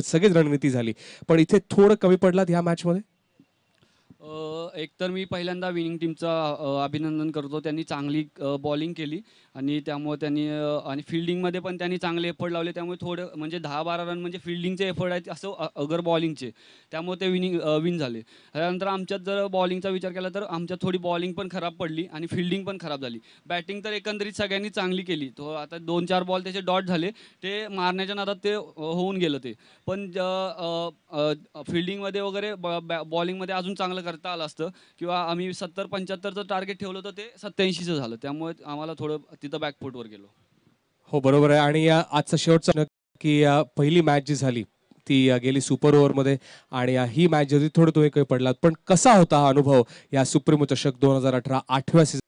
सगळं सगळीच रणनीती झाली पण इथे थोडं कमी पडलात ह्या मॅचमध्ये एकतर मी पहिल्यांदा विनिंग टीमचा अभिनंदन करतो त्यांनी चांगली बॉलिंग केली आणि त्यामुळे त्यांनी आणि फिल्डिंगमध्ये पण त्यांनी चांगले एफर्ट लावले त्यामुळे थोडं म्हणजे दहा बारा रन म्हणजे फिल्डिंगचे एफर्ट आहेत असं अगर बॉलिंगचे त्यामुळे ते विनिंग विन झाले त्यानंतर आमच्यात जर बॉलिंगचा विचार केला तर आमच्यात थोडी बॉलिंग पण खराब पडली आणि फिल्डिंग पण खराब झाली बॅटिंग तर एकंदरीत सगळ्यांनी चांगली केली तो आता दोन चार बॉल त्याचे डॉट झाले ते मारण्याच्या नादात ते होऊन गेलं ते पण फिल्डिंगमध्ये वगैरे बॉलिंगमध्ये अजून चांगलं करता आलं असतं किंवा आम्ही सत्तर पंच्याहत्तरचं टार्गेट ठेवलं होतं ते सत्याऐंशीचं झालं त्यामुळे आम्हाला थोडं तिथं बॅकफुटवर गेलो हो बरोबर आहे आणि आजचा शेवटचा की पहिली मॅच जी झाली ती गेली सुपर ओव्हरमध्ये आणि ही मॅच जरी थोडं तो काही पडलात पण कसा होता हा अनुभव या सुप्रीमो चषक दोन हजार अठरा आठव्या